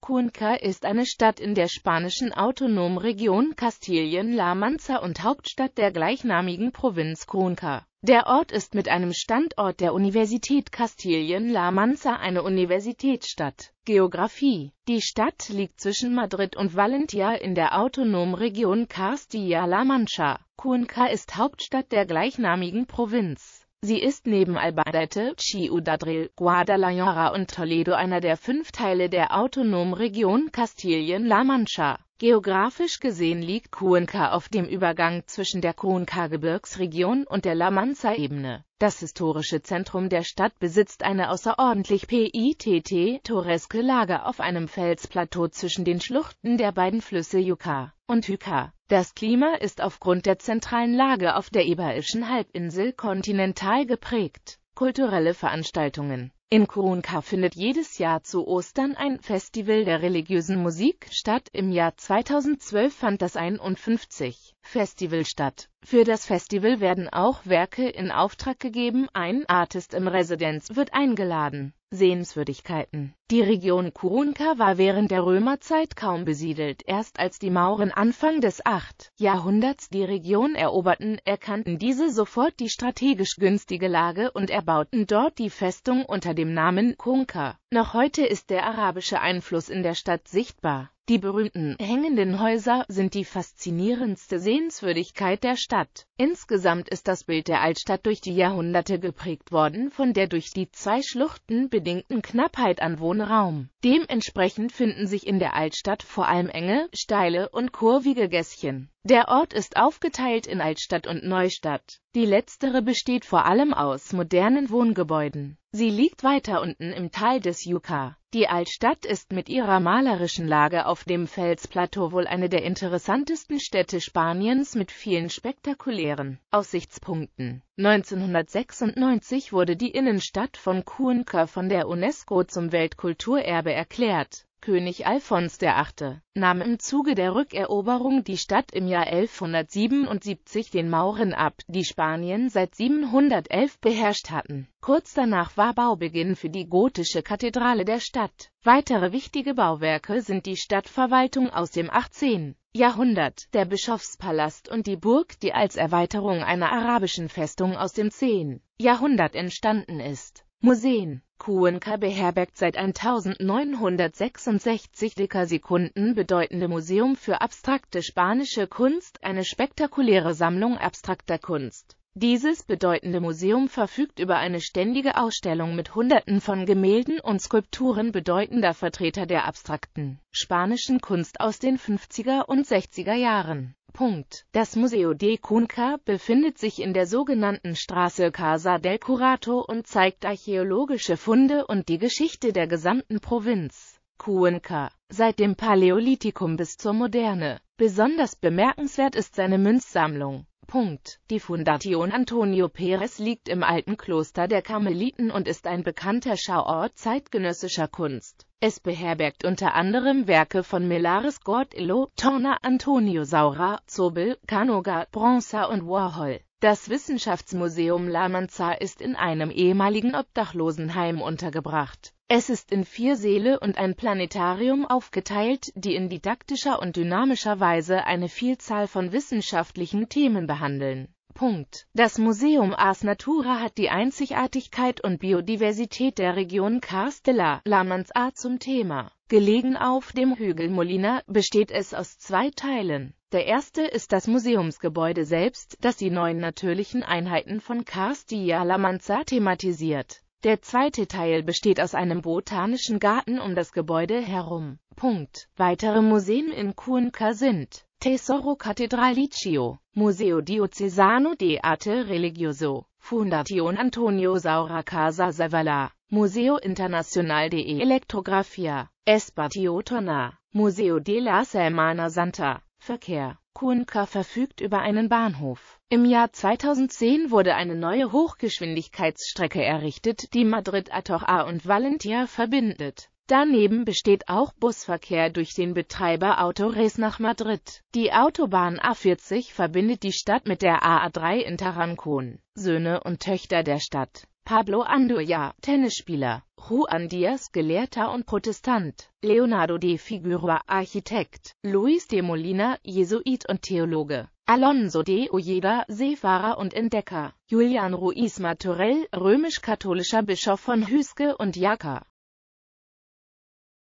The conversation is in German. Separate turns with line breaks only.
Cuenca ist eine Stadt in der spanischen Autonomregion Kastilien-La Mancha und Hauptstadt der gleichnamigen Provinz Cuenca. Der Ort ist mit einem Standort der Universität Kastilien-La Mancha eine Universitätsstadt. Geografie Die Stadt liegt zwischen Madrid und Valencia in der Autonomregion Castilla-La Mancha. Cuenca ist Hauptstadt der gleichnamigen Provinz. Sie ist neben Albacete, Ciudadril, Guadalajara und Toledo einer der fünf Teile der autonomen Region Kastilien-La Mancha. Geografisch gesehen liegt Cuenca auf dem Übergang zwischen der Cuenca-Gebirgsregion und der La mansa ebene Das historische Zentrum der Stadt besitzt eine außerordentlich PITT-Toreske Lage auf einem Felsplateau zwischen den Schluchten der beiden Flüsse Yuka und Hyka. Das Klima ist aufgrund der zentralen Lage auf der Iberischen Halbinsel kontinental geprägt. Kulturelle Veranstaltungen in Kuunka findet jedes Jahr zu Ostern ein Festival der religiösen Musik statt. Im Jahr 2012 fand das 51 Festival statt. Für das Festival werden auch Werke in Auftrag gegeben, ein Artist im Residenz wird eingeladen. Sehenswürdigkeiten Die Region Kurunka war während der Römerzeit kaum besiedelt. Erst als die Mauren Anfang des 8. Jahrhunderts die Region eroberten, erkannten diese sofort die strategisch günstige Lage und erbauten dort die Festung unter dem Namen Kunka. Noch heute ist der arabische Einfluss in der Stadt sichtbar die berühmten hängenden Häuser sind die faszinierendste Sehenswürdigkeit der Stadt. Insgesamt ist das Bild der Altstadt durch die Jahrhunderte geprägt worden von der durch die zwei Schluchten bedingten Knappheit an Wohnraum. Dementsprechend finden sich in der Altstadt vor allem enge, steile und kurvige Gässchen. Der Ort ist aufgeteilt in Altstadt und Neustadt. Die letztere besteht vor allem aus modernen Wohngebäuden. Sie liegt weiter unten im Tal des Juka. Die Altstadt ist mit ihrer malerischen Lage auf dem Felsplateau wohl eine der interessantesten Städte Spaniens mit vielen spektakulären Aussichtspunkten. 1996 wurde die Innenstadt von Cuenca von der UNESCO zum Weltkulturerbe erklärt. König Alfons VIII. nahm im Zuge der Rückeroberung die Stadt im Jahr 1177 den Mauren ab, die Spanien seit 711 beherrscht hatten. Kurz danach war Baubeginn für die gotische Kathedrale der Stadt. Weitere wichtige Bauwerke sind die Stadtverwaltung aus dem 18. Jahrhundert, der Bischofspalast und die Burg, die als Erweiterung einer arabischen Festung aus dem 10. Jahrhundert entstanden ist. Museen Cuenca beherbergt seit 1966 Dekasekunden bedeutende Museum für abstrakte spanische Kunst, eine spektakuläre Sammlung abstrakter Kunst. Dieses bedeutende Museum verfügt über eine ständige Ausstellung mit Hunderten von Gemälden und Skulpturen bedeutender Vertreter der abstrakten spanischen Kunst aus den 50er und 60er Jahren. Punkt. Das Museo de Cunca befindet sich in der sogenannten Straße Casa del Curato und zeigt archäologische Funde und die Geschichte der gesamten Provinz. Cuenca, seit dem Paläolithikum bis zur Moderne. Besonders bemerkenswert ist seine Münzsammlung. Punkt. Die Fundation Antonio Pérez liegt im alten Kloster der Karmeliten und ist ein bekannter Schauort zeitgenössischer Kunst. Es beherbergt unter anderem Werke von Melares Gordillo, Torna, Antonio Saura, Zobel, Canoga, Bronza und Warhol. Das Wissenschaftsmuseum La Manza ist in einem ehemaligen Obdachlosenheim untergebracht. Es ist in vier Säle und ein Planetarium aufgeteilt, die in didaktischer und dynamischer Weise eine Vielzahl von wissenschaftlichen Themen behandeln. Punkt. Das Museum Ars Natura hat die Einzigartigkeit und Biodiversität der Region Carstella, La Manza zum Thema. Gelegen auf dem Hügel Molina besteht es aus zwei Teilen. Der erste ist das Museumsgebäude selbst, das die neuen natürlichen Einheiten von Carstia La Manza thematisiert. Der zweite Teil besteht aus einem botanischen Garten um das Gebäude herum. Punkt. Weitere Museen in Cuenca sind Tesoro Catedralicio, Museo Diocesano de Arte Religioso, Fundación Antonio Saura Casa Zavala, Museo Internacional de Electrografia, Espatio Tona, Museo de la Semana Santa, Verkehr. Cuenca verfügt über einen Bahnhof. Im Jahr 2010 wurde eine neue Hochgeschwindigkeitsstrecke errichtet, die Madrid Atocha und Valentia verbindet. Daneben besteht auch Busverkehr durch den Betreiber Autores nach Madrid. Die Autobahn A40 verbindet die Stadt mit der AA3 in Tarancon. Söhne und Töchter der Stadt. Pablo Anduya, Tennisspieler. Juan Díaz, Gelehrter und Protestant. Leonardo de Figueroa, Architekt. Luis de Molina, Jesuit und Theologe. Alonso de Ojeda, Seefahrer und Entdecker, Julian Ruiz Maturell, römisch-katholischer Bischof von Hüske und Jaca,